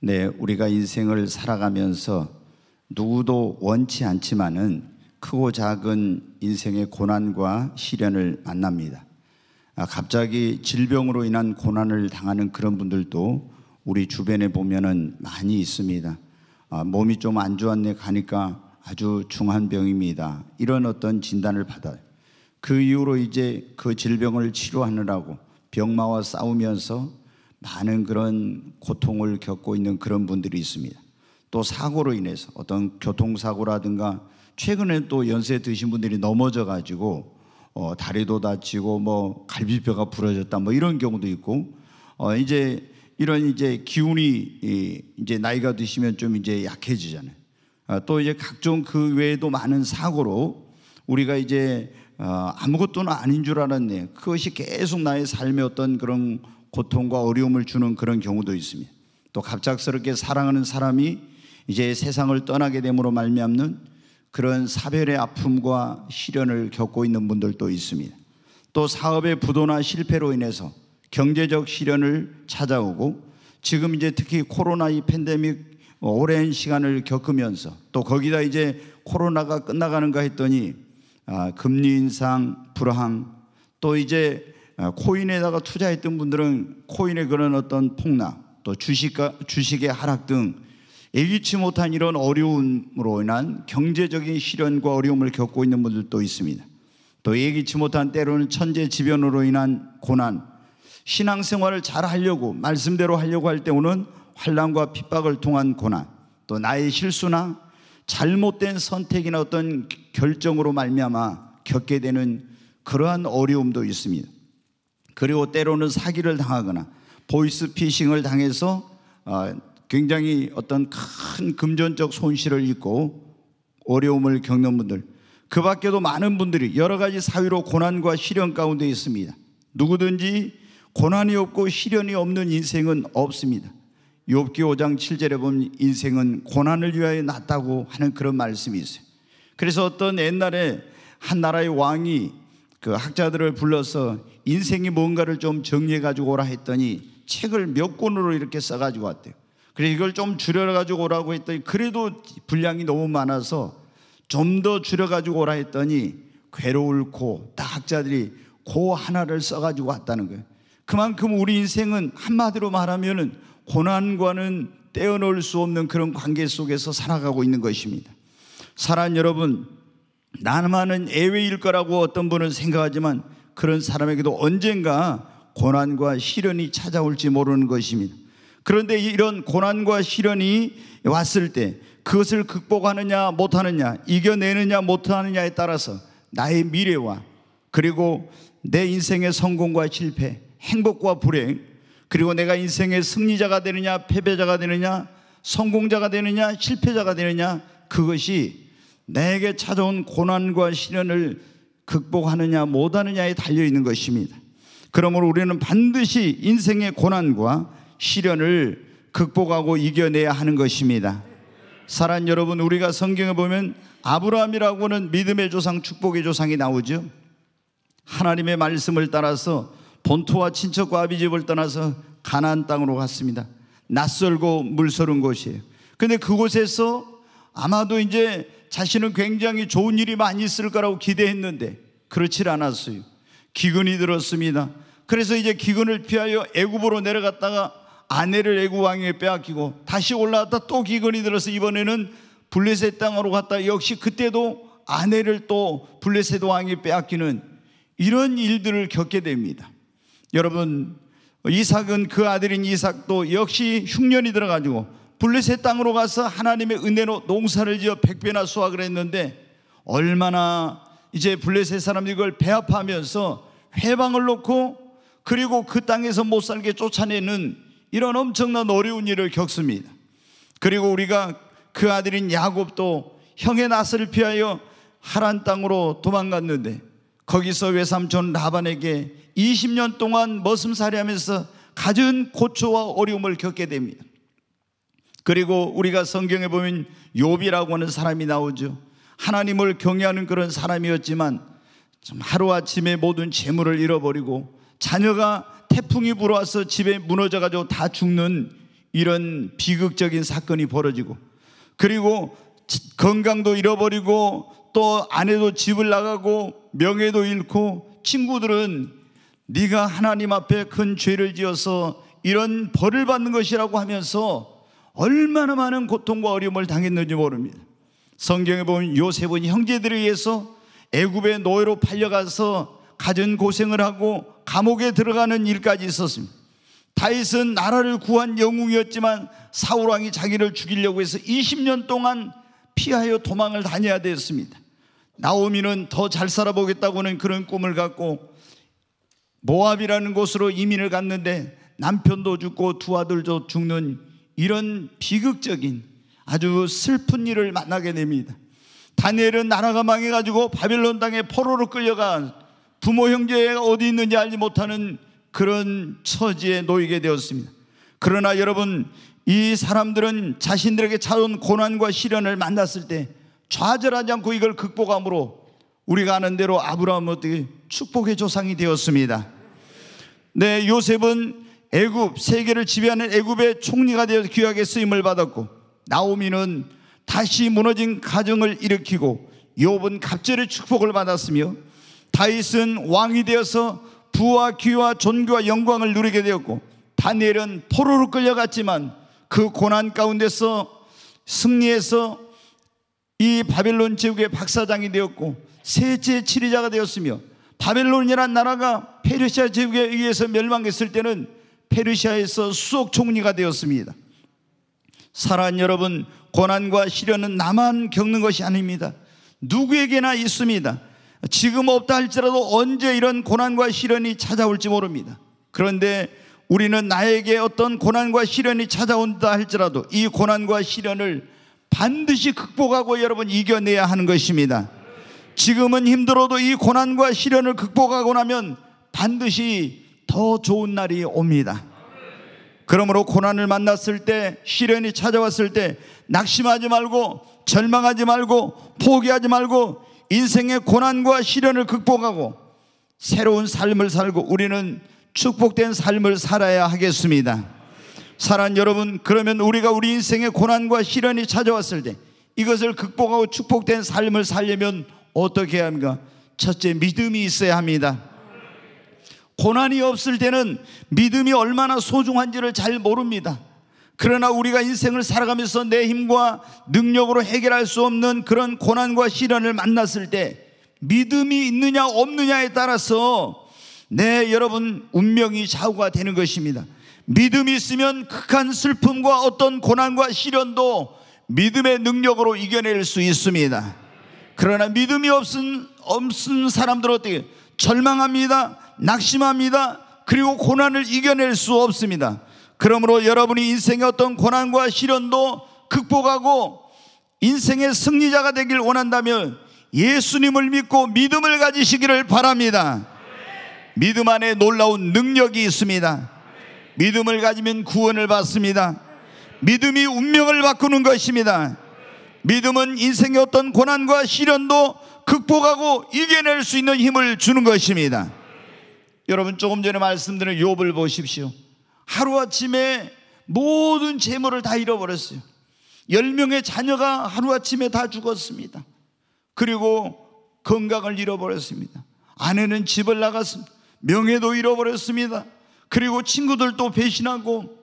네, 우리가 인생을 살아가면서 누구도 원치 않지만은 크고 작은 인생의 고난과 시련을 만납니다. 아, 갑자기 질병으로 인한 고난을 당하는 그런 분들도 우리 주변에 보면은 많이 있습니다. 아, 몸이 좀 안 좋았네 가니까 아주 중한 병입니다. 이런 어떤 진단을 받아요. 그 이후로 이제 그 질병을 치료하느라고 병마와 싸우면서 많은 그런 고통을 겪고 있는 그런 분들이 있습니다. 또 사고로 인해서 어떤 교통사고라든가 최근에 또 연세 드신 분들이 넘어져 가지고 어, 다리도 다치고 뭐 갈비뼈가 부러졌다 뭐 이런 경우도 있고 어, 이제 이런 이제 기운이 이제 나이가 드시면 좀 이제 약해지잖아요. 아, 또 이제 각종 그 외에도 많은 사고로 우리가 이제 어, 아무것도 아닌 줄 알았네. 그것이 계속 나의 삶의 어떤 그런 고통과 어려움을 주는 그런 경우도 있습니다. 또 갑작스럽게 사랑하는 사람이 이제 세상을 떠나게 됨으로 말미암는 그런 사별의 아픔과 시련을 겪고 있는 분들도 있습니다. 또 사업의 부도나 실패로 인해서 경제적 시련을 찾아오고 지금 이제 특히 코로나 이 팬데믹 오랜 시간을 겪으면서 또 거기다 이제 코로나가 끝나가는가 했더니 아, 금리 인상 불황 또 이제 아, 코인에다가 투자했던 분들은 코인의 그런 어떤 폭락, 또 주식 주식의 하락 등 예기치 못한 이런 어려움으로 인한 경제적인 시련과 어려움을 겪고 있는 분들도 있습니다. 또 예기치 못한 때로는 천재지변으로 인한 고난, 신앙생활을 잘 하려고 말씀대로 하려고 할 때 오는 환란과 핍박을 통한 고난, 또 나의 실수나 잘못된 선택이나 어떤 결정으로 말미암아 겪게 되는 그러한 어려움도 있습니다. 그리고 때로는 사기를 당하거나 보이스 피싱을 당해서 아, 굉장히 어떤 큰 금전적 손실을 입고 어려움을 겪는 분들 그 밖에도 많은 분들이 여러 가지 사유로 고난과 시련 가운데 있습니다. 누구든지 고난이 없고 시련이 없는 인생은 없습니다. 욥기 5장 7절에 보면 인생은 고난을 위하여 났다고 하는 그런 말씀이 있어요. 그래서 어떤 옛날에 한 나라의 왕이 그 학자들을 불러서 인생이 뭔가를 좀 정리해 가지고 오라 했더니 책을 몇 권으로 이렇게 써 가지고 왔대요. 그래 이걸 좀 줄여 가지고 오라고 했더니 그래도 분량이 너무 많아서 좀 더 줄여 가지고 오라 했더니 괴로울 고다 학자들이 고 하나를 써 가지고 왔다는 거예요. 그만큼 우리 인생은 한마디로 말하면은 고난과는 떼어놓을 수 없는 그런 관계 속에서 살아가고 있는 것입니다. 사랑 여러분, 나만은 예외일 거라고 어떤 분은 생각하지만 그런 사람에게도 언젠가 고난과 시련이 찾아올지 모르는 것입니다. 그런데 이런 고난과 시련이 왔을 때 그것을 극복하느냐 못하느냐 이겨내느냐 못하느냐에 따라서 나의 미래와 그리고 내 인생의 성공과 실패, 행복과 불행, 그리고 내가 인생의 승리자가 되느냐 패배자가 되느냐 성공자가 되느냐 실패자가 되느냐 그것이 내게 찾아온 고난과 시련을 극복하느냐 못하느냐에 달려 있는 것입니다. 그러므로 우리는 반드시 인생의 고난과 시련을 극복하고 이겨내야 하는 것입니다. 사랑 여러분, 우리가 성경에 보면 아브라함이라고는 믿음의 조상, 축복의 조상이 나오죠. 하나님의 말씀을 따라서 본토와 친척과 아비집을 떠나서 가나 땅으로 갔습니다. 낯설고 물서른 곳이에요. 근데 그곳에서 아마도 이제 자신은 굉장히 좋은 일이 많이 있을 거라고 기대했는데 그렇질 않았어요. 기근이 들었습니다. 그래서 이제 기근을 피하여 애굽으로 내려갔다가 아내를 애굽 왕에게 빼앗기고 다시 올라왔다 또 기근이 들어서 이번에는 블레셋 땅으로 갔다 역시 그때도 아내를 또 블레셋 왕이 빼앗기는 이런 일들을 겪게 됩니다. 여러분 이삭은 그 아들인 이삭도 역시 흉년이 들어가지고 블레셋 땅으로 가서 하나님의 은혜로 농사를 지어 백배나 수확을 했는데 얼마나 이제 블레셋 사람들이 그걸 배합하면서 회방을 놓고 그리고 그 땅에서 못 살게 쫓아내는 이런 엄청난 어려운 일을 겪습니다. 그리고 우리가 그 아들인 야곱도 형의 낯을 피하여 하란 땅으로 도망갔는데 거기서 외삼촌 라반에게 20년 동안 머슴살이 하면서 가진 고초와 어려움을 겪게 됩니다. 그리고 우리가 성경에 보면 욥이라고 하는 사람이 나오죠. 하나님을 경외하는 그런 사람이었지만 하루아침에 모든 재물을 잃어버리고 자녀가 태풍이 불어와서 집에 무너져 가지고 다 죽는 이런 비극적인 사건이 벌어지고 그리고 건강도 잃어버리고 또 아내도 집을 나가고 명예도 잃고 친구들은 네가 하나님 앞에 큰 죄를 지어서 이런 벌을 받는 것이라고 하면서 얼마나 많은 고통과 어려움을 당했는지 모릅니다. 성경에 보면 요셉은 형제들에 의해서 애굽의 노예로 팔려가서 가진 고생을 하고 감옥에 들어가는 일까지 있었습니다. 다윗은 나라를 구한 영웅이었지만 사울 왕이 자기를 죽이려고 해서 20년 동안 피하여 도망을 다녀야 되었습니다. 나오미는 더 잘 살아보겠다고는 그런 꿈을 갖고 모압이라는 곳으로 이민을 갔는데 남편도 죽고 두 아들도 죽는 이런 비극적인 아주 슬픈 일을 만나게 됩니다. 다니엘은 나라가 망해가지고 바벨론 땅에 포로로 끌려가 부모 형제가 어디 있는지 알지 못하는 그런 처지에 놓이게 되었습니다. 그러나 여러분, 이 사람들은 자신들에게 찾아온 고난과 시련을 만났을 때 좌절하지 않고 이걸 극복함으로 우리가 아는 대로 아브라함은 어떻게 축복의 조상이 되었습니다. 네, 요셉은 애굽 세계를 지배하는 애굽의 총리가 되어 귀하게 쓰임을 받았고 나오미는 다시 무너진 가정을 일으키고 욥은 갑절의 축복을 받았으며 다윗은 왕이 되어서 부와 귀와 존귀와 영광을 누리게 되었고 다니엘은 포로로 끌려갔지만 그 고난 가운데서 승리해서 이 바벨론 제국의 박사장이 되었고 세째 치리자가 되었으며 바벨론이란 나라가 페르시아 제국에 의해서 멸망했을 때는 페르시아에서 수석 총리가 되었습니다. 사랑 여러분, 고난과 시련은 나만 겪는 것이 아닙니다. 누구에게나 있습니다. 지금 없다 할지라도 언제 이런 고난과 시련이 찾아올지 모릅니다. 그런데 우리는 나에게 어떤 고난과 시련이 찾아온다 할지라도 이 고난과 시련을 반드시 극복하고 여러분 이겨내야 하는 것입니다. 지금은 힘들어도 이 고난과 시련을 극복하고 나면 반드시 더 좋은 날이 옵니다. 그러므로 고난을 만났을 때, 시련이 찾아왔을 때, 낙심하지 말고, 절망하지 말고, 포기하지 말고, 인생의 고난과 시련을 극복하고, 새로운 삶을 살고, 우리는 축복된 삶을 살아야 하겠습니다. 사랑 여러분, 그러면 우리가 우리 인생의 고난과 시련이 찾아왔을 때, 이것을 극복하고 축복된 삶을 살려면 어떻게 해야 합니까? 첫째, 믿음이 있어야 합니다. 고난이 없을 때는 믿음이 얼마나 소중한지를 잘 모릅니다. 그러나 우리가 인생을 살아가면서 내 힘과 능력으로 해결할 수 없는 그런 고난과 시련을 만났을 때 믿음이 있느냐 없느냐에 따라서 내 네, 여러분 운명이 좌우가 되는 것입니다. 믿음이 있으면 극한 슬픔과 어떤 고난과 시련도 믿음의 능력으로 이겨낼 수 있습니다. 그러나 믿음이 없은 없은 사람들 어떻게 절망합니다. 낙심합니다. 그리고 고난을 이겨낼 수 없습니다. 그러므로 여러분이 인생의 어떤 고난과 시련도 극복하고 인생의 승리자가 되길 원한다면 예수님을 믿고 믿음을 가지시기를 바랍니다. 믿음 안에 놀라운 능력이 있습니다. 믿음을 가지면 구원을 받습니다. 믿음이 운명을 바꾸는 것입니다. 믿음은 인생의 어떤 고난과 시련도 극복하고 이겨낼 수 있는 힘을 주는 것입니다. 여러분 조금 전에 말씀드린 욥을 보십시오. 하루아침에 모든 재물을 다 잃어버렸어요. 1명의 자녀가 하루아침에 다 죽었습니다. 그리고 건강을 잃어버렸습니다. 아내는 집을 나갔습니다. 명예도 잃어버렸습니다. 그리고 친구들도 배신하고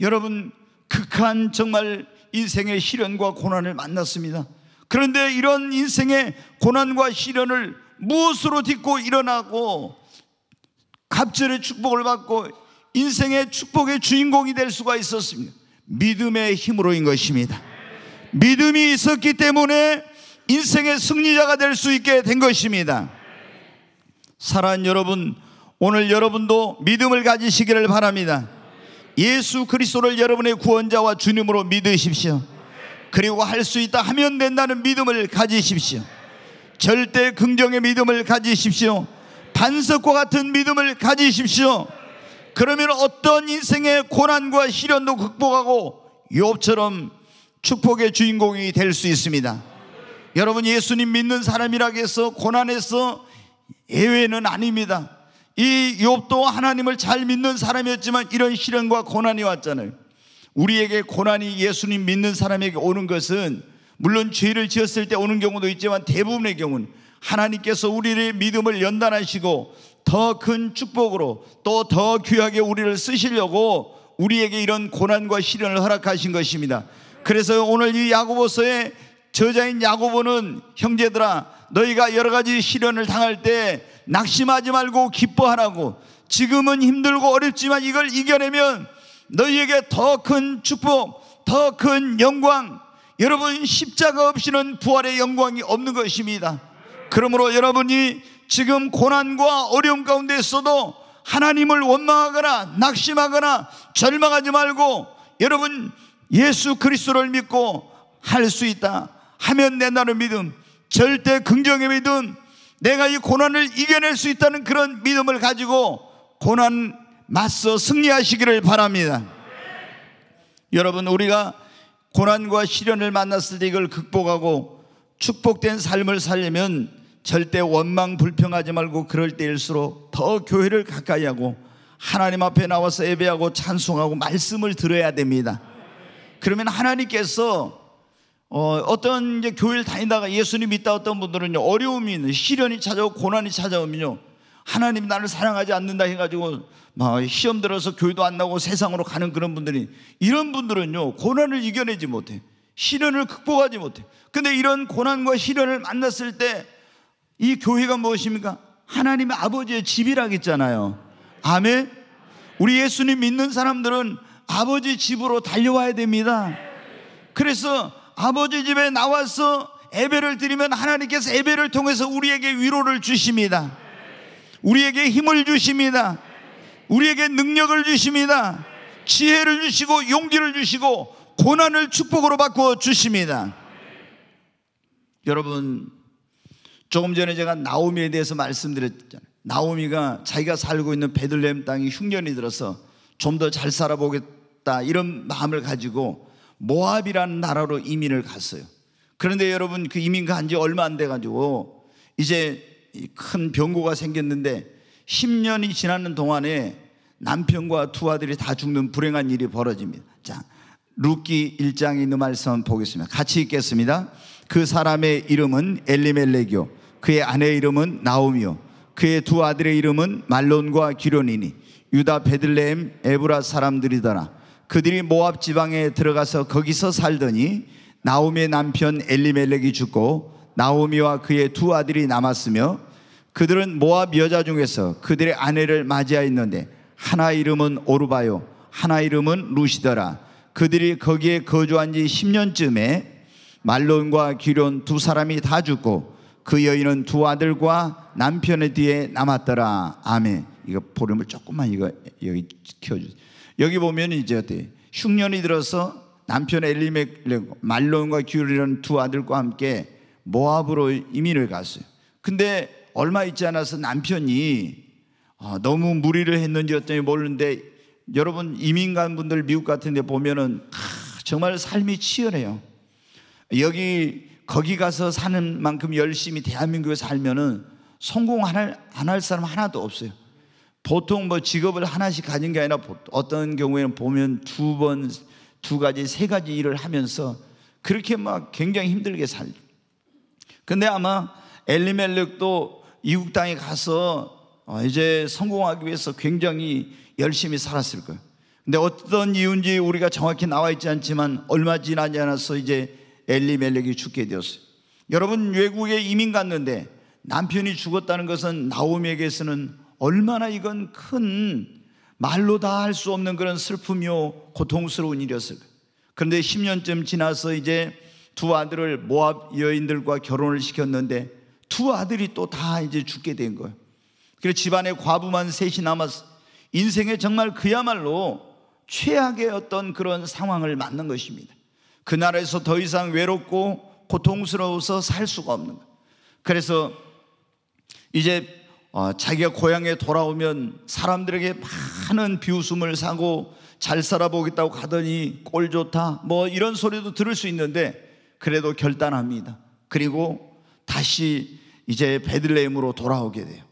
여러분 극한 정말 인생의 시련과 고난을 만났습니다. 그런데 이런 인생의 고난과 시련을 무엇으로 딛고 일어나고 갑절의 축복을 받고 인생의 축복의 주인공이 될 수가 있었습니다. 믿음의 힘으로인 것입니다. 믿음이 있었기 때문에 인생의 승리자가 될 수 있게 된 것입니다. 사랑하는 여러분, 오늘 여러분도 믿음을 가지시기를 바랍니다. 예수 그리스도를 여러분의 구원자와 주님으로 믿으십시오. 그리고 할 수 있다 하면 된다는 믿음을 가지십시오. 절대 긍정의 믿음을 가지십시오. 반석과 같은 믿음을 가지십시오. 그러면 어떤 인생의 고난과 시련도 극복하고 욥처럼 축복의 주인공이 될 수 있습니다. 여러분 예수님 믿는 사람이라고 해서 고난에서 예외는 아닙니다. 이 욥도 하나님을 잘 믿는 사람이었지만 이런 시련과 고난이 왔잖아요. 우리에게 고난이 예수님 믿는 사람에게 오는 것은 물론 죄를 지었을 때 오는 경우도 있지만 대부분의 경우는 하나님께서 우리를 믿음을 연단하시고 더 큰 축복으로 또 더 귀하게 우리를 쓰시려고 우리에게 이런 고난과 시련을 허락하신 것입니다. 그래서 오늘 이 야고보서의 저자인 야고보는 형제들아 너희가 여러 가지 시련을 당할 때 낙심하지 말고 기뻐하라고 지금은 힘들고 어렵지만 이걸 이겨내면 너희에게 더 큰 축복, 더 큰 영광 여러분 십자가 없이는 부활의 영광이 없는 것입니다. 그러므로 여러분이 지금 고난과 어려움 가운데 있어도 하나님을 원망하거나 낙심하거나 절망하지 말고 여러분 예수 그리스도를 믿고 할 수 있다 하면 된다는 믿음 절대 긍정의 믿음 내가 이 고난을 이겨낼 수 있다는 그런 믿음을 가지고 고난 맞서 승리하시기를 바랍니다 여러분 우리가 고난과 시련을 만났을 때 이걸 극복하고 축복된 삶을 살려면 절대 원망 불평하지 말고 그럴 때일수록 더 교회를 가까이 하고 하나님 앞에 나와서 예배하고 찬송하고 말씀을 들어야 됩니다. 그러면 하나님께서 어, 떤 이제 교회를 다니다가 예수님 믿다 어떤 분들은요 어려움이 있는 시련이 찾아오고 고난이 찾아오면요 하나님 나를 사랑하지 않는다 해가지고 막 시험 들어서 교회도 안 나고 세상으로 가는 그런 분들이 이런 분들은요 고난을 이겨내지 못해 시련을 극복하지 못해 근데 이런 고난과 시련을 만났을 때이 교회가 무엇입니까? 하나님의 아버지의 집이라 했잖아요. 아멘. 우리 예수님 믿는 사람들은 아버지 집으로 달려와야 됩니다. 그래서 아버지 집에 나와서 예배를 드리면 하나님께서 예배를 통해서 우리에게 위로를 주십니다. 우리에게 힘을 주십니다. 우리에게 능력을 주십니다. 지혜를 주시고 용기를 주시고 고난을 축복으로 바꿔 주십니다. 여러분 조금 전에 제가 나오미에 대해서 말씀드렸잖아요. 나오미가 자기가 살고 있는 베들레헴 땅이 흉년이 들어서 좀 더 잘 살아보겠다 이런 마음을 가지고 모압이라는 나라로 이민을 갔어요. 그런데 여러분 그 이민 간 지 얼마 안 돼 가지고 이제 큰 병고가 생겼는데 10년이 지나는 동안에 남편과 두 아들이 다 죽는 불행한 일이 벌어집니다. 자, 루키 1장에 있는 말씀 보겠습니다. 같이 읽겠습니다. 그 사람의 이름은 엘리멜렉이요 그의 아내의 이름은 나오미요 그의 두 아들의 이름은 말론과 기론이니 유다 베들레헴 에브라 사람들이더라 그들이 모압 지방에 들어가서 거기서 살더니 나오미의 남편 엘리멜렉이 죽고 나오미와 그의 두 아들이 남았으며 그들은 모압 여자 중에서 그들의 아내를 맞이하였는데 하나 이름은 오르바요 하나 이름은 루시더라 그들이 거기에 거주한 지 10년쯤에 말론과 기론 두 사람이 다 죽고 그 여인은 두 아들과 남편의 뒤에 남았더라. 아멘. 이거 보름을 조금만 이거 여기 키주세요 여기 보면 이제 어때? 흉년이 들어서 남편 엘리멜 말론과 기울이는두 아들과 함께 모압으로 이민을 갔어요. 근데 얼마 있지 않아서 남편이 어, 너무 무리를 했는지 어떤지 모르는데 여러분 이민 간 분들 미국 같은 데 보면은 아, 정말 삶이 치열해요. 여기 거기 가서 사는 만큼 열심히 대한민국에 살면은 성공 안할 안할 사람 하나도 없어요. 보통 뭐 직업을 하나씩 가진 게 아니라 어떤 경우에는 보면 두 번, 두 가지, 세 가지 일을 하면서 그렇게 막 굉장히 힘들게 살. 근데 아마 엘리멜렉도 이국 땅에 가서 어, 이제 성공하기 위해서 굉장히 열심히 살았을 거예요. 근데 어떤 이유인지 우리가 정확히 나와 있지 않지만 얼마 지나지 않아서 이제 엘리멜렉이 죽게 되었어요. 여러분 외국에 이민 갔는데 남편이 죽었다는 것은 나오미에게서는 얼마나 이건 큰 말로 다 할 수 없는 그런 슬픔이요 고통스러운 일이었을까. 그런데 10년쯤 지나서 이제 두 아들을 모압 여인들과 결혼을 시켰는데 두 아들이 또 다 이제 죽게 된 거예요. 그래서 집안에 과부만 셋이 남았어. 인생에 정말 그야말로 최악의 어떤 그런 상황을 맞는 것입니다. 그 나라에서 더 이상 외롭고 고통스러워서 살 수가 없는 거예요. 그래서 이제 어, 자기가 고향에 돌아오면 사람들에게 많은 비웃음을 사고 잘 살아보겠다고 가더니 꼴 좋다 뭐 이런 소리도 들을 수 있는데 그래도 결단합니다. 그리고 다시 이제 베들레헴으로 돌아오게 돼요.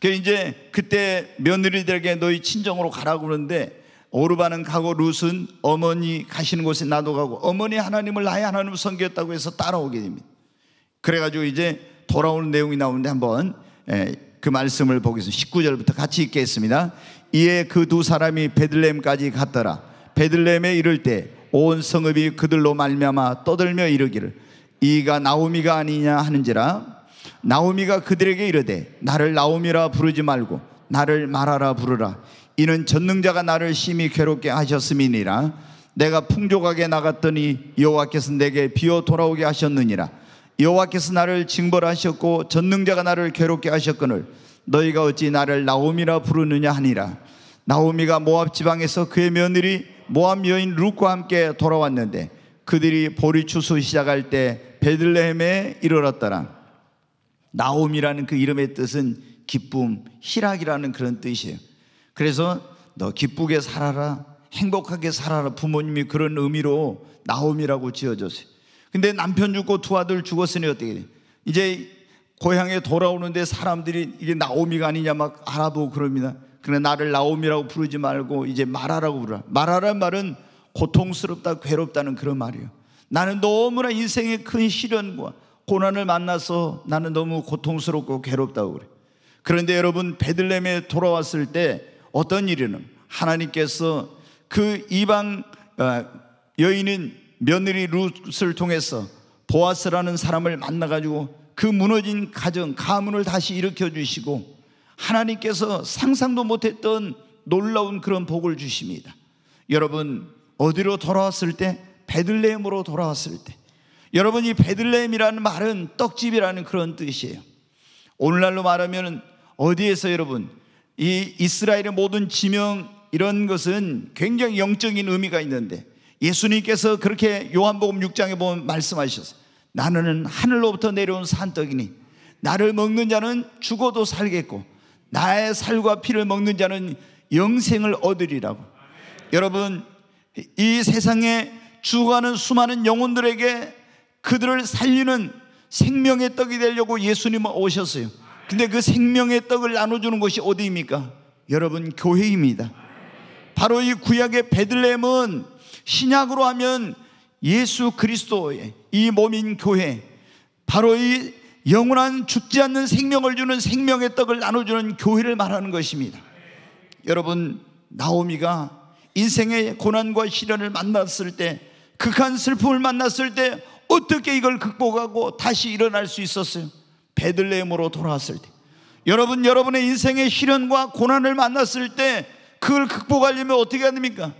그 이제 그때 며느리들에게 너희 친정으로 가라고 그러는데 오르반은 가고 룻은 어머니 가시는 곳에 나도 가고 어머니 하나님을 나의 하나님을 섬겼다고 해서 따라오게 됩니다. 그래가지고 이제 돌아오는 내용이 나오는데 한번 예, 그 말씀을 보겠습니다. 19절부터 같이 읽겠습니다. 이에 그 두 사람이 베들레까지 갔더라. 베들레에 이를 때 온 성읍이 그들로 말미암아 떠들며 이르기를 이가 나오미가 아니냐 하는지라 나오미가 그들에게 이르되 나를 나오미라 부르지 말고 나를 말하라 부르라 이는 전능자가 나를 심히 괴롭게 하셨음이니라 내가 풍족하게 나갔더니 여호와께서 내게 비어 돌아오게 하셨느니라 여호와께서 나를 징벌하셨고 전능자가 나를 괴롭게 하셨거늘 너희가 어찌 나를 나오미라 부르느냐 하니라 나오미가 모압 지방에서 그의 며느리 모압 여인 룻과 함께 돌아왔는데 그들이 보리 추수 시작할 때 베들레헴에 이르렀더라 나오미라는 그 이름의 뜻은 기쁨, 희락이라는 그런 뜻이에요 그래서 너 기쁘게 살아라. 행복하게 살아라. 부모님이 그런 의미로 나옴이라고 지어줬어요. 근데 남편 죽고 두 아들 죽었으니 어떻게 돼? 이제 고향에 돌아오는데 사람들이 이게 나오미가 아니냐 막 알아보고 그럽니다. 그러나 나를 나오미라고 부르지 말고 이제 말하라고 부르라. 말하라는 말은 고통스럽다, 괴롭다는 그런 말이에요. 나는 너무나 인생의 큰 시련과 고난을 만나서 나는 너무 고통스럽고 괴롭다고 그래. 그런데 여러분 베들렘에 돌아왔을 때 어떤 일이는 하나님께서 그 이방 어, 여인인 며느리 룻을 통해서 보아스라는 사람을 만나가지고 그 무너진 가정, 가문을 다시 일으켜 주시고 하나님께서 상상도 못했던 놀라운 그런 복을 주십니다. 여러분, 어디로 돌아왔을 때? 베들레헴으로 돌아왔을 때. 여러분, 이 베들레헴이라는 말은 떡집이라는 그런 뜻이에요. 오늘날로 말하면 어디에서 여러분 이 이스라엘의 모든 지명 이런 것은 굉장히 영적인 의미가 있는데 예수님께서 그렇게 요한복음 6장에 보면 말씀하셨어 나는 하늘로부터 내려온 산떡이니 나를 먹는 자는 죽어도 살겠고 나의 살과 피를 먹는 자는 영생을 얻으리라고. 여러분 이 세상에 죽어가는 수많은 영혼들에게 그들을 살리는 생명의 떡이 되려고 예수님은 오셨어요. 근데 그 생명의 떡을 나눠주는 곳이 어디입니까? 여러분 교회입니다. 바로 이 구약의 베들렘은 신약으로 하면 예수 그리스도의 이 몸인 교회, 바로 이 영원한 죽지 않는 생명을 주는 생명의 떡을 나눠주는 교회를 말하는 것입니다. 여러분 나오미가 인생의 고난과 시련을 만났을 때 극한 슬픔을 만났을 때 어떻게 이걸 극복하고 다시 일어날 수 있었어요? 베들레헴으로 돌아왔을 때 여러분 여러분의 인생의 시련과 고난을 만났을 때 그걸 극복하려면 어떻게 합니까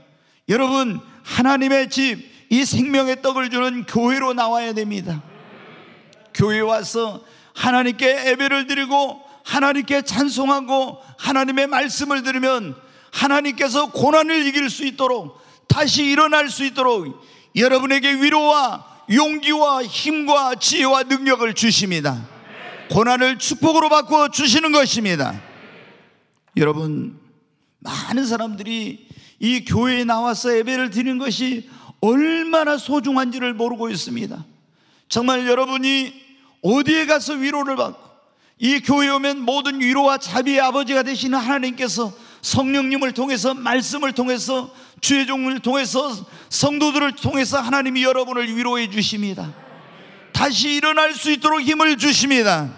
여러분 하나님의 집 이 생명의 떡을 주는 교회로 나와야 됩니다. 교회 와서 하나님께 예배를 드리고 하나님께 찬송하고 하나님의 말씀을 들으면 하나님께서 고난을 이길 수 있도록 다시 일어날 수 있도록 여러분에게 위로와 용기와 힘과 지혜와 능력을 주십니다. 고난을 축복으로 바꿔 주시는 것입니다. 여러분, 많은 사람들이 이 교회에 나와서 예배를 드리는 것이 얼마나 소중한지를 모르고 있습니다. 정말 여러분이 어디에 가서 위로를 받고 이 교회 오면 모든 위로와 자비의 아버지가 되시는 하나님께서 성령님을 통해서 말씀을 통해서 주의 종을 통해서 성도들을 통해서 하나님이 여러분을 위로해 주십니다. 다시 일어날 수 있도록 힘을 주십니다.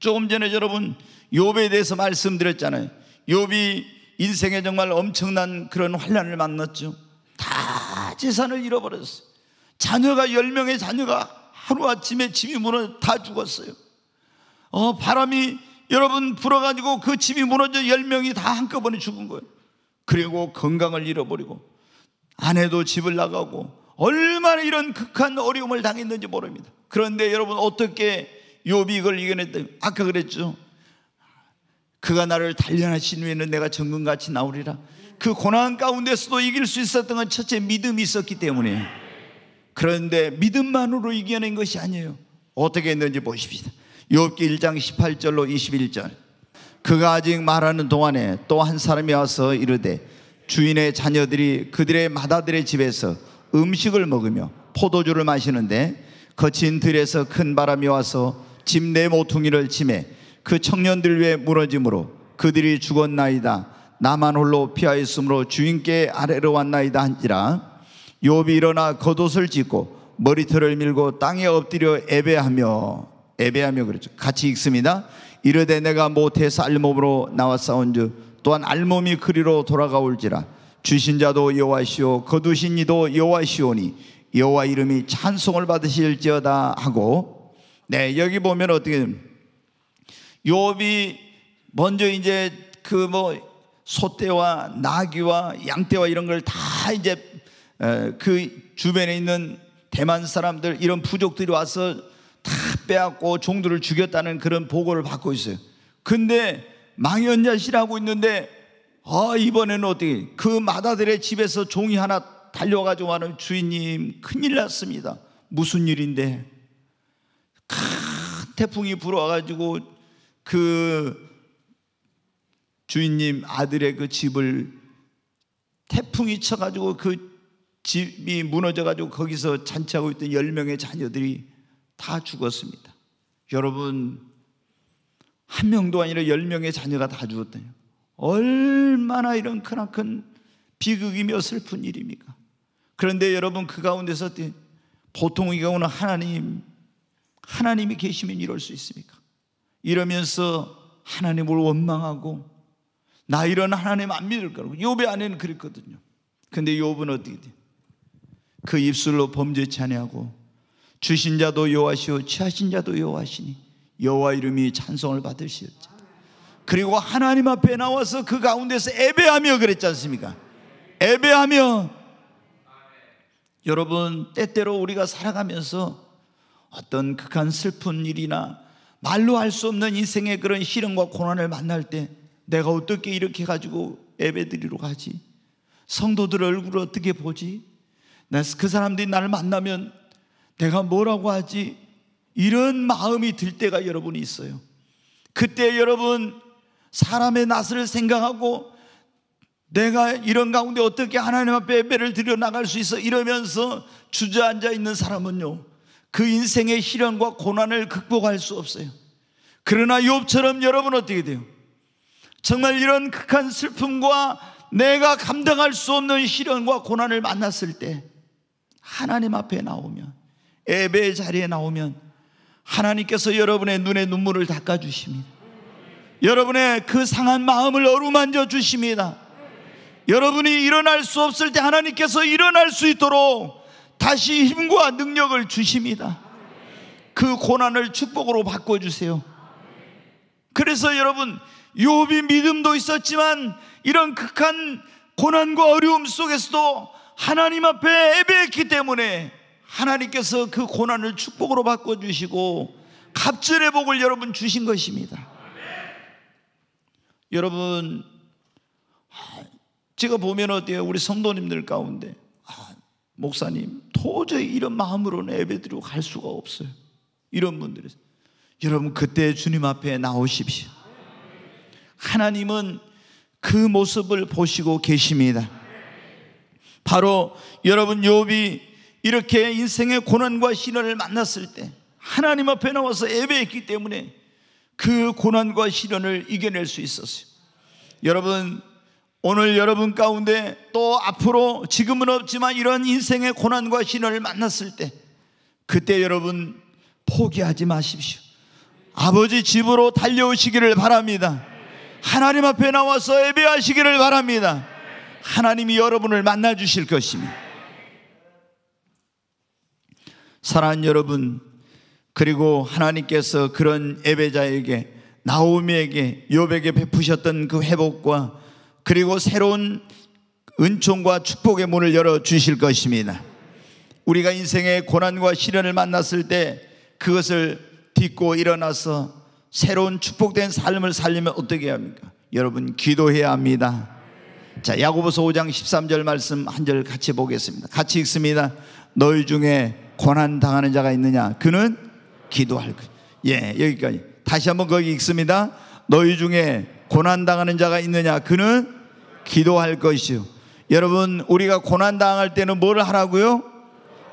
조금 전에 여러분 욥에 대해서 말씀드렸잖아요. 욥이 인생에 정말 엄청난 그런 환란을 만났죠. 다 재산을 잃어버렸어요. 자녀가 1명의 자녀가 하루아침에 집이 무너져 다 죽었어요. 어, 바람이 여러분 불어가지고 그 집이 무너져 1명이다 한꺼번에 죽은 거예요. 그리고 건강을 잃어버리고 아내도 집을 나가고 얼마나 이런 극한 어려움을 당했는지 모릅니다. 그런데 여러분 어떻게 욥이 이걸 이겨냈다? 아까 그랬죠. 그가 나를 단련하신 후에는 내가 정금같이 나오리라. 그 고난 가운데서도 이길 수 있었던 건 첫째 믿음이 있었기 때문에. 그런데 믿음만으로 이겨낸 것이 아니에요. 어떻게 했는지 보십시다. 욥기 1장 18절로 21절. 그가 아직 말하는 동안에 또 한 사람이 와서 이르되 주인의 자녀들이 그들의 마다들의 집에서 음식을 먹으며 포도주를 마시는데 거친 그 들에서 큰 바람이 와서 집 내 모퉁이를 치매 그 청년들 위에 무너짐으로 그들이 죽었나이다 나만 홀로 피하였으므로 주인께 아래로 왔나이다 한지라 욥이 일어나 겉옷을 짓고 머리털을 밀고 땅에 엎드려 애배하며 애배하며 그랬죠 같이 읽습니다 이르되 내가 못해서 알몸으로 나왔사온즉 또한 알몸이 그리로 돌아가올지라 주신 자도 여호와시오 거두신 이도 여호와시오니 여호와 이름이 찬송을 받으실지어다 하고 네 여기 보면 어떻게 요업이 먼저 이제 그 뭐 소떼와 나귀와 양떼와 이런 걸 다 이제 그 주변에 있는 대만 사람들 이런 부족들이 와서 다 빼앗고 종들을 죽였다는 그런 보고를 받고 있어요. 근데 망연자실하고 있는데 아, 이번에는 어떻게, 그 마다들의 집에서 종이 하나 달려가지고 하는 주인님, 큰일 났습니다. 무슨 일인데? 큰 태풍이 불어와가지고 그 주인님 아들의 그 집을 태풍이 쳐가지고 그 집이 무너져가지고 거기서 잔치하고 있던 10명의 자녀들이 다 죽었습니다. 여러분, 한 명도 아니라 10명의 자녀가 다 죽었다요. 얼마나 이런 크나큰 비극이며 슬픈 일입니까? 그런데 여러분 그 가운데서 보통 이 경우는 하나님, 하나님이 계시면 이럴 수 있습니까? 이러면서 하나님을 원망하고 나 이런 하나님 안 믿을 거라고 요배 안에는 그랬거든요. 근데 요은 어떻게 돼? 그 입술로 범죄치 아니고 주신 자도 여호시오 취하신 자도 여호시니 여호와 이름이 찬송을 받으시옵자. 그리고 하나님 앞에 나와서 그 가운데서 예배하며 그랬지 않습니까? 예배하며 여러분 때때로 우리가 살아가면서 어떤 극한 슬픈 일이나 말로 할 수 없는 인생의 그런 시련과 고난을 만날 때 내가 어떻게 이렇게 가지고 예배드리러 가지? 성도들 얼굴을 어떻게 보지? 그 사람들이 나를 만나면 내가 뭐라고 하지? 이런 마음이 들 때가 여러분이 있어요. 그때 여러분 사람의 낯을 생각하고 내가 이런 가운데 어떻게 하나님 앞에 예배를 드려 나갈 수 있어 이러면서 주저앉아 있는 사람은요 그 인생의 시련과 고난을 극복할 수 없어요. 그러나 욥처럼 여러분 어떻게 돼요? 정말 이런 극한 슬픔과 내가 감당할 수 없는 시련과 고난을 만났을 때 하나님 앞에 나오면 예배 자리에 나오면 하나님께서 여러분의 눈에 눈물을 닦아 주십니다. 여러분의 그 상한 마음을 어루만져 주십니다. 여러분이 일어날 수 없을 때 하나님께서 일어날 수 있도록 다시 힘과 능력을 주십니다. 그 고난을 축복으로 바꿔주세요. 그래서 여러분, 요비 믿음도 있었지만 이런 극한 고난과 어려움 속에서도 하나님 앞에 애배했기 때문에 하나님께서 그 고난을 축복으로 바꿔주시고 갑절의 복을 여러분 주신 것입니다. 여러분 제가 아, 보면 어때요? 우리 성도님들 가운데 아, 목사님 도저히 이런 마음으로는 예배드리고 갈 수가 없어요. 이런 분들이 여러분 그때 주님 앞에 나오십시오. 하나님은 그 모습을 보시고 계십니다. 바로 여러분 요비 이렇게 인생의 고난과 신련을 만났을 때 하나님 앞에 나와서 예배했기 때문에 그 고난과 시련을 이겨낼 수 있었어요. 여러분, 오늘 여러분 가운데 또 앞으로 지금은 없지만 이런 인생의 고난과 시련을 만났을 때 그때 여러분 포기하지 마십시오. 아버지 집으로 달려오시기를 바랍니다. 하나님 앞에 나와서 예배하시기를 바랍니다. 하나님이 여러분을 만나 주실 것입니다. 사랑하는 여러분, 그리고 하나님께서 그런 예배자에게 나오미에게 요백에 베푸셨던 그 회복과 그리고 새로운 은총과 축복의 문을 열어 주실 것입니다. 우리가 인생의 고난과 시련을 만났을 때 그것을 딛고 일어나서 새로운 축복된 삶을 살려면 어떻게 합니까? 여러분 기도해야 합니다. 자, 야고보서 5장 13절 말씀 한 절 같이 보겠습니다. 같이 읽습니다. 너희 중에 고난 당하는 자가 있느냐? 그는 기도할 예, 여기까지. 다시 한번 거기 읽습니다. 너희 중에 고난당하는 자가 있느냐? 그는 기도할 것이요. 여러분, 우리가 고난당할 때는 뭘 하라고요?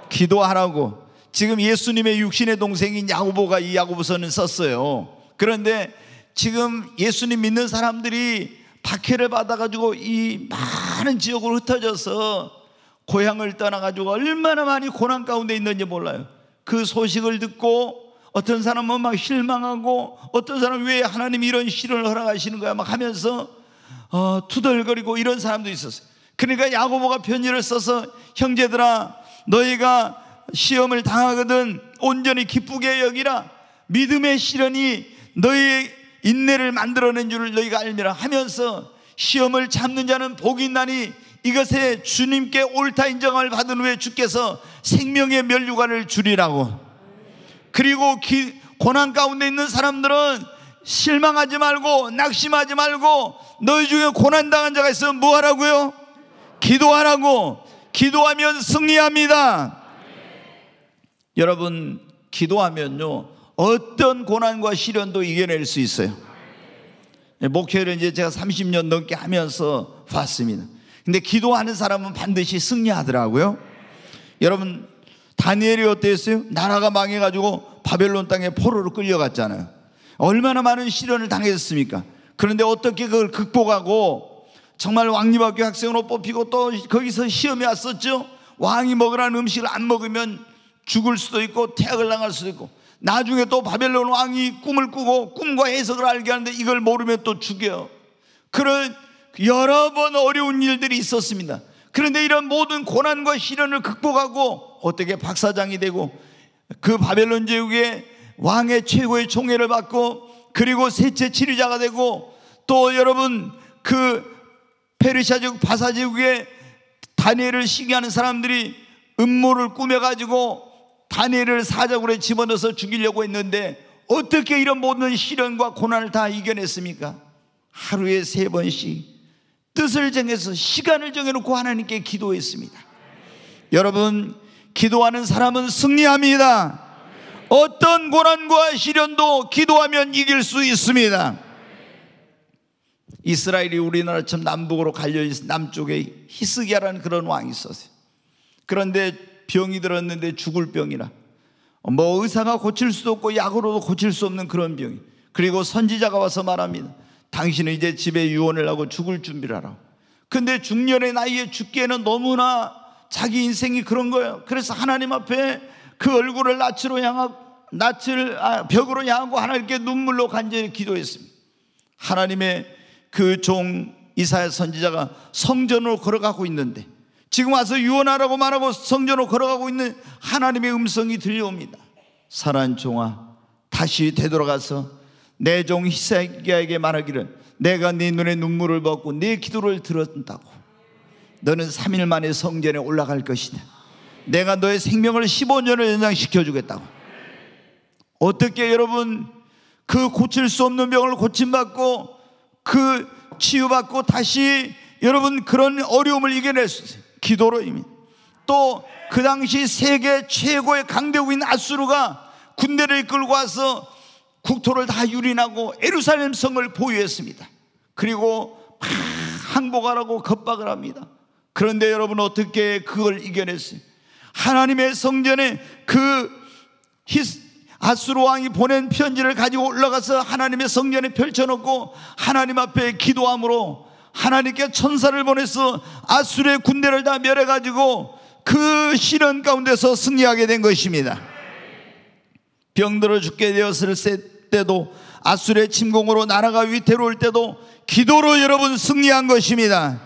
기도하라고. 지금 예수님의 육신의 동생인 야구보가 이 야구보서는 썼어요. 그런데 지금 예수님 믿는 사람들이 박해를 받아가지고 이 많은 지역으로 흩어져서 고향을 떠나가지고 얼마나 많이 고난 가운데 있는지 몰라요. 그 소식을 듣고 어떤 사람은 막 실망하고 어떤 사람은 왜 하나님 이런 시련을 허락하시는 거야 막 하면서 어, 투덜거리고 이런 사람도 있었어요. 그러니까 야고보가 편지를 써서 형제들아 너희가 시험을 당하거든 온전히 기쁘게 여기라 믿음의 시련이 너희 인내를 만들어낸 줄을 너희가 알미라 하면서 시험을 참는 자는 복이 나니 이것에 주님께 옳다 인정을 받은 후에 주께서 생명의 면류관을 주리라고. 그리고 기, 고난 가운데 있는 사람들은 실망하지 말고 낙심하지 말고 너희 중에 고난 당한 자가 있으면 뭐 하라고요? 기도하라고. 기도하면 승리합니다. 여러분 기도하면요 어떤 고난과 시련도 이겨낼 수 있어요. 목회를 이제 제가 30년 넘게 하면서 봤습니다. 근데 기도하는 사람은 반드시 승리하더라고요. 여러분 다니엘이 어땠어요? 나라가 망해가지고 바벨론 땅에 포로로 끌려갔잖아요. 얼마나 많은 시련을 당했습니까? 그런데 어떻게 그걸 극복하고 정말 왕립학교 학생으로 뽑히고 또 거기서 시험이 왔었죠? 왕이 먹으라는 음식을 안 먹으면 죽을 수도 있고 태학을 당할 수도 있고 나중에 또 바벨론 왕이 꿈을 꾸고 꿈과 해석을 알게 하는데 이걸 모르면 또 죽여. 요 그런 여러 번 어려운 일들이 있었습니다. 그런데 이런 모든 고난과 시련을 극복하고 어떻게 박사장이 되고 그 바벨론 제국의 왕의 최고의 총애를 받고 그리고 셋째 치료자가 되고 또 여러분 그 페르시아 제국 바사 제국의 다니엘을 시기하는 사람들이 음모를 꾸며가지고 다니엘을 사자굴에 집어넣어서 죽이려고 했는데 어떻게 이런 모든 시련과 고난을 다 이겨냈습니까? 하루에 세 번씩 뜻을 정해서 시간을 정해놓고 하나님께 기도했습니다. 여러분, 기도하는 사람은 승리합니다. 어떤 고난과 시련도 기도하면 이길 수 있습니다. 이스라엘이 우리나라처럼 남북으로 갈려 있는 남쪽에 히스기야라는 그런 왕이 있었어요. 그런데 병이 들었는데 죽을 병이라 뭐 의사가 고칠 수도 없고 약으로도 고칠 수 없는 그런 병이. 그리고 선지자가 와서 말합니다. 당신은 이제 집에 유언을 하고 죽을 준비를 하라. 근데 중년의 나이에 죽기에는 너무나 자기 인생이 그런 거예요. 그래서 하나님 앞에 그 얼굴을 낯으로 향하고, 낯을, 아, 벽으로 향하고 하나님께 눈물로 간절히 기도했습니다. 하나님의 그 종이사의 선지자가 성전으로 걸어가고 있는데 지금 와서 유언하라고 말하고 성전으로 걸어가고 있는 하나님의 음성이 들려옵니다. 사랑 종아, 다시 되돌아가서 내종 히스기야에게 말하기를 내가 네 눈에 눈물을 벗고 네 기도를 들었다고 너는 3일 만에 성전에 올라갈 것이다 내가 너의 생명을 15년을 연장시켜 주겠다고 어떻게 여러분 그 고칠 수 없는 병을 고침받고 그 치유받고 다시 여러분 그런 어려움을 이겨낼 수 있어요 기도로 이미 또 그 당시 세계 최고의 강대국인 아수르가 군대를 이끌고 와서 국토를 다 유린하고 에루살렘 성을 보유했습니다. 그리고 막 항복하라고 겁박을 합니다. 그런데 여러분 어떻게 그걸 이겨냈어요? 하나님의 성전에 그 아수르 왕이 보낸 편지를 가지고 올라가서 하나님의 성전에 펼쳐놓고 하나님 앞에 기도함으로 하나님께 천사를 보내서 아수르의 군대를 다 멸해가지고 그 시련 가운데서 승리하게 된 것입니다. 병들어 죽게 되었을 때 때도 아수르의 침공으로 나라가 위태로울 때도 기도로 여러분 승리한 것입니다.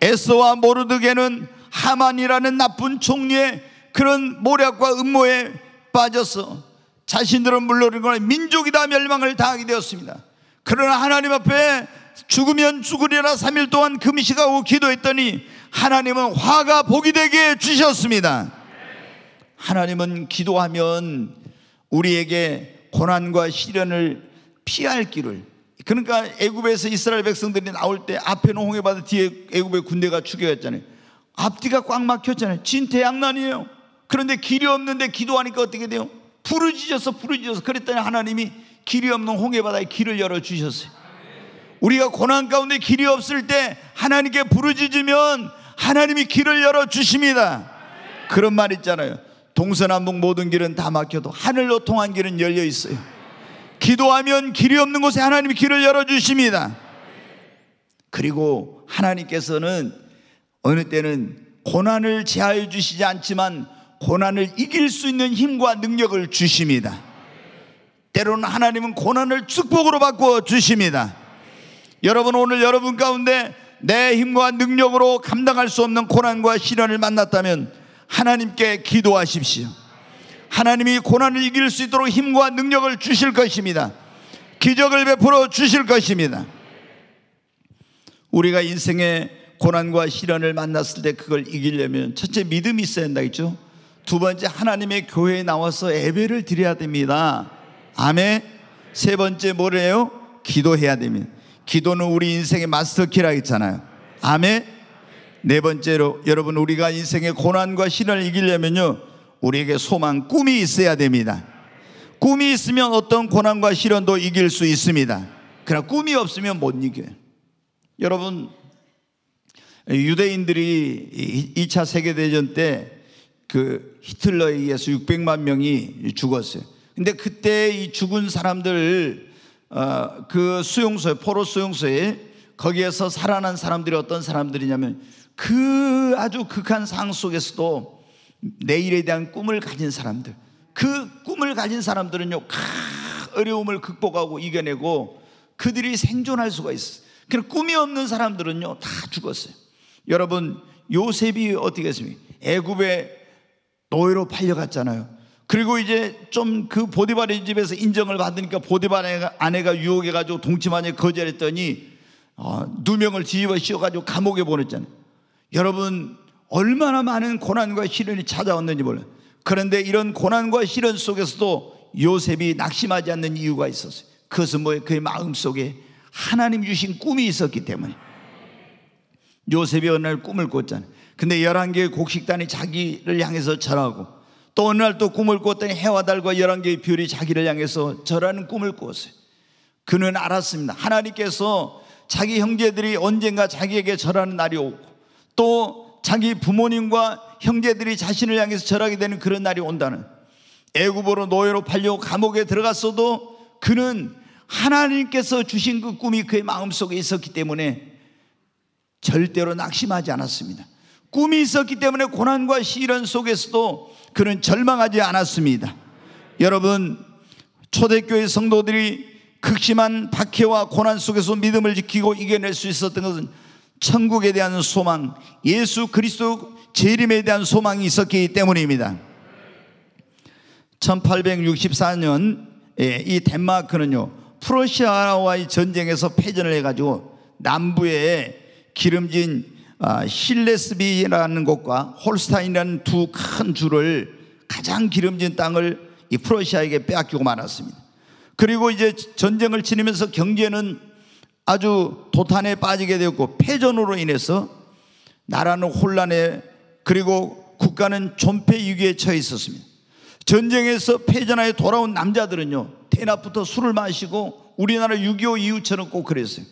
에스와 모르드게는 하만이라는 나쁜 총리의 그런 모략과 음모에 빠져서 자신들은 물론이고 민족이다 멸망을 당하게 되었습니다. 그러나 하나님 앞에 죽으면 죽으리라 3일 동안 금식하고 기도했더니 하나님은 화가 복이 되게 주셨습니다. 하나님은 기도하면 우리에게 고난과 시련을 피할 길을 그러니까 애굽에서 이스라엘 백성들이 나올 때 앞에는 홍해바다 뒤에 애굽의 군대가 추격했잖아요. 앞뒤가 꽉 막혔잖아요. 진태양난이에요. 그런데 길이 없는데 기도하니까 어떻게 돼요? 부르짖어서 부르짖어서 그랬더니 하나님이 길이 없는 홍해바다에 길을 열어 주셨어요. 우리가 고난 가운데 길이 없을 때 하나님께 부르짖으면 하나님이 길을 열어 주십니다. 그런 말 있잖아요. 동서남북 모든 길은 다 막혀도 하늘로 통한 길은 열려 있어요. 기도하면 길이 없는 곳에 하나님이 길을 열어주십니다. 그리고 하나님께서는 어느 때는 고난을 제하여 주시지 않지만 고난을 이길 수 있는 힘과 능력을 주십니다. 때로는 하나님은 고난을 축복으로 바꾸어 주십니다. 여러분 오늘 여러분 가운데 내 힘과 능력으로 감당할 수 없는 고난과 시련을 만났다면 하나님께 기도하십시오. 하나님이 고난을 이길 수 있도록 힘과 능력을 주실 것입니다. 기적을 베풀어 주실 것입니다. 우리가 인생의 고난과 시련을 만났을 때 그걸 이기려면 첫째 믿음이 있어야 한다겠죠. 두 번째 하나님의 교회에 나와서 예배를 드려야 됩니다. 아멘. 세 번째 뭐래요? 기도해야 됩니다. 기도는 우리 인생의 마스터키라 했잖아요. 아멘. 네 번째로 여러분 우리가 인생의 고난과 신을 이기려면요 우리에게 소망 꿈이 있어야 됩니다. 꿈이 있으면 어떤 고난과 시련도 이길 수 있습니다. 그러나 꿈이 없으면 못 이겨요. 여러분 유대인들이 2차 세계대전 때 그 히틀러에 의해서 600만 명이 죽었어요. 근데 그때 이 죽은 사람들 어, 그 수용소에 포로 수용소에 거기에서 살아난 사람들이 어떤 사람들이냐면 그 아주 극한 상황 속에서도 내일에 대한 꿈을 가진 사람들, 그 꿈을 가진 사람들은요, 어려움을 극복하고 이겨내고 그들이 생존할 수가 있어요. 그럼 꿈이 없는 사람들은요, 다 죽었어요. 여러분, 요셉이 어떻게 했습니까? 애굽의 노예로 팔려갔잖아요. 그리고 이제 좀 그 보디바의 집에서 인정을 받으니까 보디바의 아내가 유혹해가지고 동치마녀 거절했더니 어, 누명을 뒤집어 씌워가지고 감옥에 보냈잖아요. 여러분 얼마나 많은 고난과 시련이 찾아왔는지 몰라요. 그런데 이런 고난과 시련 속에서도 요셉이 낙심하지 않는 이유가 있었어요. 그것은 뭐예요? 그의 마음속에 하나님 주신 꿈이 있었기 때문에. 요셉이 어느 날 꿈을 꿨잖아요. 근데 열한 개의 곡식단이 자기를 향해서 절하고 또 어느 날 또 꿈을 꿨더니 해와 달과 열한 개의 별이 자기를 향해서 절하는 꿈을 꾸었어요. 그는 알았습니다. 하나님께서 자기 형제들이 언젠가 자기에게 절하는 날이 오고 또 자기 부모님과 형제들이 자신을 향해서 절하게 되는 그런 날이 온다는 애굽으로 노예로 팔려 감옥에 들어갔어도 그는 하나님께서 주신 그 꿈이 그의 마음속에 있었기 때문에 절대로 낙심하지 않았습니다. 꿈이 있었기 때문에 고난과 시련 속에서도 그는 절망하지 않았습니다. 여러분 초대교회 성도들이 극심한 박해와 고난 속에서 믿음을 지키고 이겨낼 수 있었던 것은 천국에 대한 소망, 예수 그리스도 재림에 대한 소망이 있었기 때문입니다. 1864년 예, 이 덴마크는요 프로시아와의 전쟁에서 패전을 해가지고 남부에 기름진 아, 실레스비라는 곳과 홀스타인이라는 두큰 주를 가장 기름진 땅을 이 프로시아에게 빼앗기고 말았습니다. 그리고 이제 전쟁을 치르면서 경제는 아주 도탄에 빠지게 되었고 패전으로 인해서 나라는 혼란에 그리고 국가는 존폐 위기에 처해 있었습니다. 전쟁에서 패전하여 돌아온 남자들은요 대낮부터 술을 마시고 우리나라 6.25 이후처럼 꼭 그랬어요.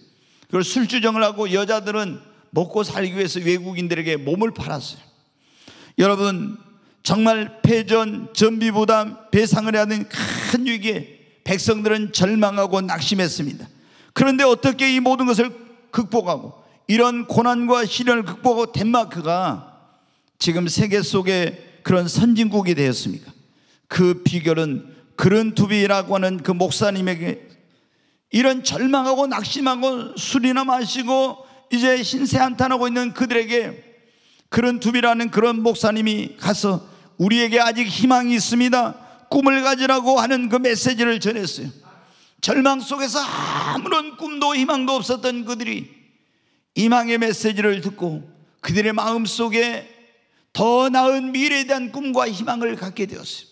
그리 술주정을 하고 여자들은 먹고 살기 위해서 외국인들에게 몸을 팔았어요. 여러분 정말 패전, 전비부담, 배상을 해야 하는 큰 위기에 백성들은 절망하고 낙심했습니다. 그런데 어떻게 이 모든 것을 극복하고 이런 고난과 시련을 극복하고 덴마크가 지금 세계 속에 그런 선진국이 되었습니까? 그 비결은 그른투비라고 하는 그 목사님에게 이런 절망하고 낙심하고 술이나 마시고 이제 신세 한탄하고 있는 그들에게 그른투비라는 그런 목사님이 가서 우리에게 아직 희망이 있습니다. 꿈을 가지라고 하는 그 메시지를 전했어요. 절망 속에서 아무런 꿈도 희망도 없었던 그들이 희망의 메시지를 듣고 그들의 마음 속에 더 나은 미래에 대한 꿈과 희망을 갖게 되었습니다.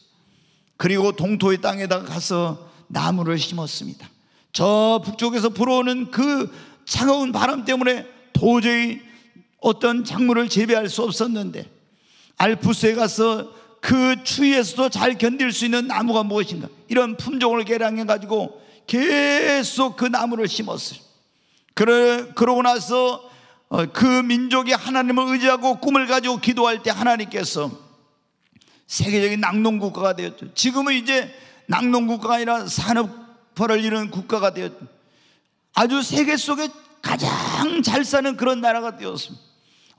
그리고 동토의 땅에다가 가서 나무를 심었습니다. 저 북쪽에서 불어오는 그 차가운 바람 때문에 도저히 어떤 작물을 재배할 수 없었는데 알프스에 가서 그 추위에서도 잘 견딜 수 있는 나무가 무엇인가 이런 품종을 개량해 가지고 계속 그 나무를 심었어요. 그러, 그러고 나서 어, 그 민족이 하나님을 의지하고 꿈을 가지고 기도할 때 하나님께서 세계적인 낙농국가가 되었죠. 지금은 이제 낙농국가가 아니라 산업화를 이룬 국가가 되었죠. 아주 세계 속에 가장 잘 사는 그런 나라가 되었습니다.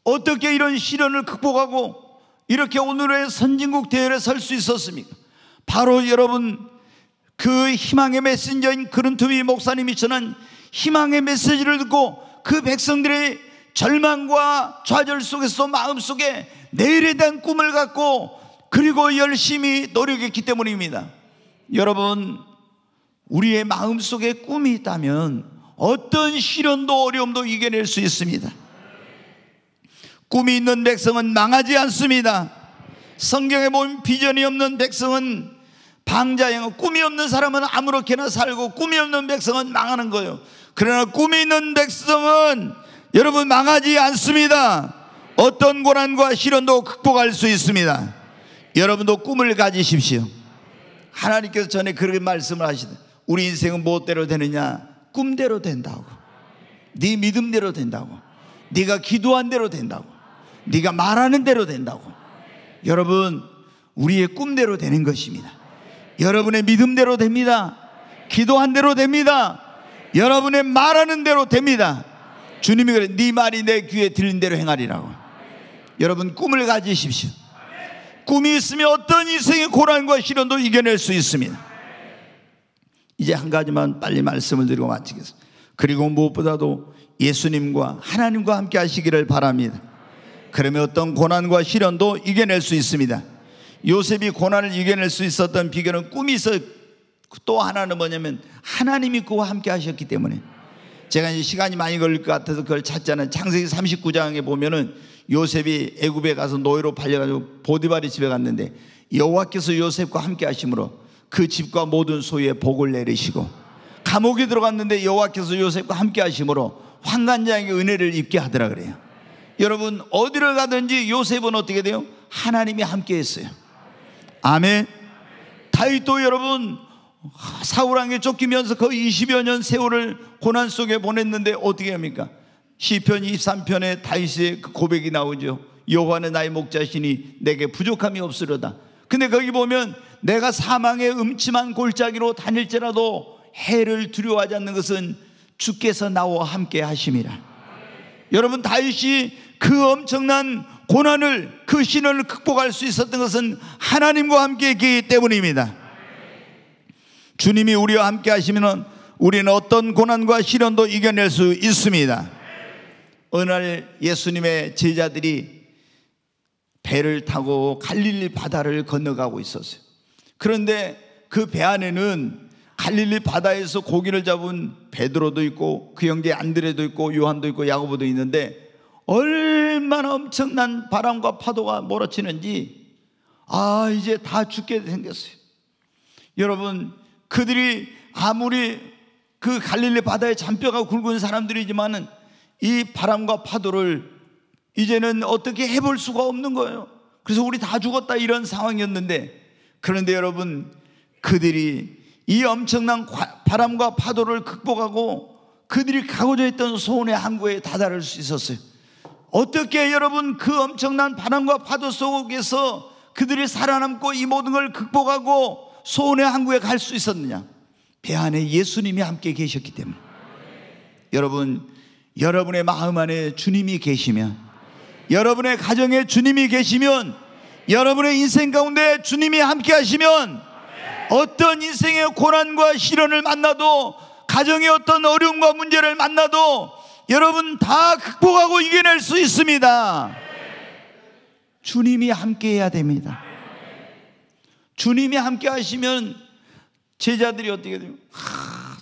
어떻게 이런 시련을 극복하고 이렇게 오늘의 선진국 대열에 설 수 있었습니까? 바로 여러분 그 희망의 메신저인 그른투미 목사님이 저는 희망의 메시지를 듣고 그 백성들의 절망과 좌절 속에서 마음속에 내일에 대한 꿈을 갖고 그리고 열심히 노력했기 때문입니다. 여러분, 우리의 마음속에 꿈이 있다면 어떤 시련도 어려움도 이겨낼 수 있습니다. 꿈이 있는 백성은 망하지 않습니다. 성경에 보면 비전이 없는 백성은 방자형은 꿈이 없는 사람은 아무렇게나 살고 꿈이 없는 백성은 망하는 거예요. 그러나 꿈이 있는 백성은 여러분 망하지 않습니다. 어떤 고난과 시련도 극복할 수 있습니다. 여러분도 꿈을 가지십시오. 하나님께서 전에 그렇게 말씀을 하시다. 우리 인생은 무엇대로 되느냐? 꿈대로 된다고. 네 믿음대로 된다고. 네가 기도한 대로 된다고. 네가 말하는 대로 된다고. 여러분, 우리의 꿈대로 되는 것입니다. 여러분의 믿음대로 됩니다. 기도한 대로 됩니다. 여러분의 말하는 대로 됩니다. 주님이 그래 네 말이 내 귀에 들린 대로 행하리라고. 여러분 꿈을 가지십시오. 꿈이 있으면 어떤 인생의 고난과 시련도 이겨낼 수 있습니다. 이제 한 가지만 빨리 말씀을 드리고 마치겠습니다. 그리고 무엇보다도 예수님과 하나님과 함께 하시기를 바랍니다. 그러면 어떤 고난과 시련도 이겨낼 수 있습니다. 요셉이 고난을 이겨낼 수 있었던 비결은 꿈이 있어 또 하나는 뭐냐면 하나님이 그와 함께 하셨기 때문에 제가 이제 시간이 많이 걸릴 것 같아서 그걸 찾잖아 창세기 39장에 보면은 요셉이 애굽에 가서 노예로 팔려가지고 보디바리 집에 갔는데 여호와께서 요셉과 함께 하심으로 그 집과 모든 소유에 복을 내리시고 감옥에 들어갔는데 여호와께서 요셉과 함께 하심으로 환관장에게 은혜를 입게 하더라 그래요. 여러분 어디를 가든지 요셉은 어떻게 돼요? 하나님이 함께 했어요. 아멘. 다윗도 여러분 사울왕에 쫓기면서 거의 20여 년 세월을 고난 속에 보냈는데 어떻게 합니까? 시편 23편에 다윗의 그 고백이 나오죠. 여호와는 나의 목자시니 내게 부족함이 없으려다. 근데 거기 보면 내가 사망의 음침한 골짜기로 다닐지라도 해를 두려워하지 않는 것은 주께서 나와 함께 하심이라. 여러분 다윗이 그 엄청난 고난을 그신을 극복할 수 있었던 것은 하나님과 함께했기 때문입니다. 주님이 우리와 함께 하시면 우리는 어떤 고난과 시련도 이겨낼 수 있습니다. 어느 날 예수님의 제자들이 배를 타고 갈릴리 바다를 건너가고 있었어요. 그런데 그 배 안에는 갈릴리 바다에서 고기를 잡은 베드로도 있고 그 형제 안드레도 있고 요한도 있고 야고보도 있는데 얼 얼마나 엄청난 바람과 파도가 몰아치는지 아 이제 다 죽게 생겼어요. 여러분 그들이 아무리 그 갈릴리 바다에 잔뼈가 굵은 사람들이지만은 이 바람과 파도를 이제는 어떻게 해볼 수가 없는 거예요. 그래서 우리 다 죽었다 이런 상황이었는데 그런데 여러분 그들이 이 엄청난 바람과 파도를 극복하고 그들이 가고자 했던 소원의 항구에 다다를 수 있었어요. 어떻게 여러분 그 엄청난 바람과 파도 속에서 그들이 살아남고 이 모든 걸 극복하고 소원의 항구에 갈 수 있었느냐? 배 안에 예수님이 함께 계셨기 때문에. 여러분, 여러분의 마음 안에 주님이 계시면, 여러분의 가정에 주님이 계시면, 여러분의 인생 가운데 주님이 함께 하시면, 어떤 인생의 고난과 시련을 만나도, 가정의 어떤 어려움과 문제를 만나도, 여러분 다 극복하고 이겨낼 수 있습니다. 주님이 함께 해야 됩니다. 주님이 함께 하시면 제자들이 어떻게 돼요?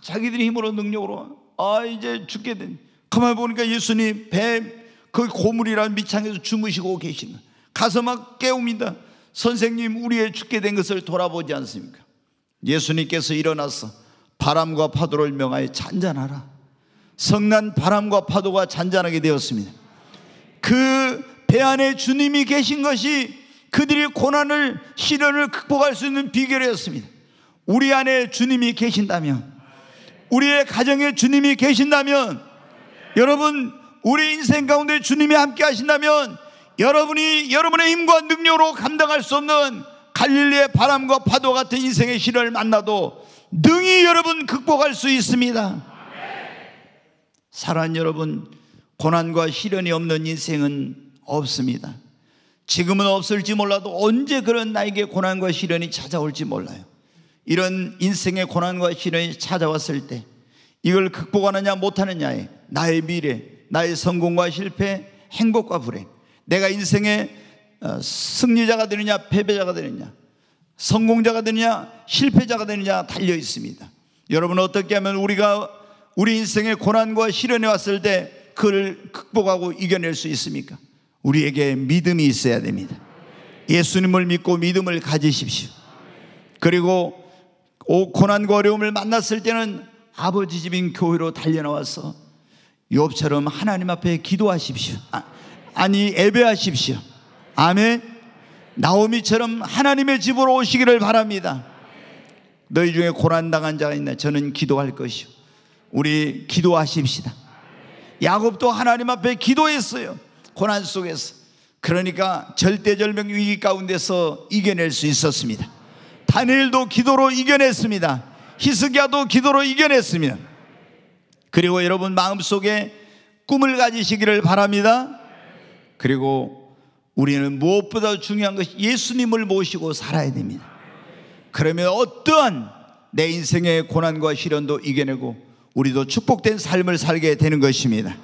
자기들이 힘으로 능력으로 아 이제 죽게 된. 가만 보니까 예수님 배거 고물이라는 밑창에서 주무시고 계시는 가서 막 깨웁니다. 선생님 우리의 죽게 된 것을 돌아보지 않습니까? 예수님께서 일어나서 바람과 파도를 명하여 잔잔하라. 성난 바람과 파도가 잔잔하게 되었습니다. 그 배 안에 주님이 계신 것이 그들이 고난을 시련을 극복할 수 있는 비결이었습니다. 우리 안에 주님이 계신다면 우리의 가정에 주님이 계신다면 여러분 우리 인생 가운데 주님이 함께 하신다면 여러분이 여러분의 힘과 능력으로 감당할 수 없는 갈릴리의 바람과 파도 같은 인생의 시련을 만나도 능히 여러분 극복할 수 있습니다. 사랑 여러분, 고난과 시련이 없는 인생은 없습니다. 지금은 없을지 몰라도 언제 그런 나에게 고난과 시련이 찾아올지 몰라요. 이런 인생의 고난과 시련이 찾아왔을 때 이걸 극복하느냐 못하느냐에 나의 미래, 나의 성공과 실패, 행복과 불행, 내가 인생의 어, 승리자가 되느냐 패배자가 되느냐, 성공자가 되느냐 실패자가 되느냐 달려 있습니다. 여러분 어떻게 하면 우리가 우리 인생의 고난과 시련에 왔을 때 그를 극복하고 이겨낼 수 있습니까? 우리에게 믿음이 있어야 됩니다. 예수님을 믿고 믿음을 가지십시오. 그리고 고난과 어려움을 만났을 때는 아버지 집인 교회로 달려나와서 욥처럼 하나님 앞에 기도하십시오. 아, 니 예배하십시오. 아멘. 나오미처럼 하나님의 집으로 오시기를 바랍니다. 너희 중에 고난 당한 자가 있나 저는 기도할 것이요 우리 기도하십시다. 야곱도 하나님 앞에 기도했어요. 고난 속에서. 그러니까 절대절명 위기 가운데서 이겨낼 수 있었습니다. 다니엘도 기도로 이겨냈습니다. 히스기야도 기도로 이겨냈습니다. 그리고 여러분 마음속에 꿈을 가지시기를 바랍니다. 그리고 우리는 무엇보다 중요한 것이 예수님을 모시고 살아야 됩니다. 그러면 어떠한 내 인생의 고난과 시련도 이겨내고 우리도 축복된 삶을 살게 되는 것입니다.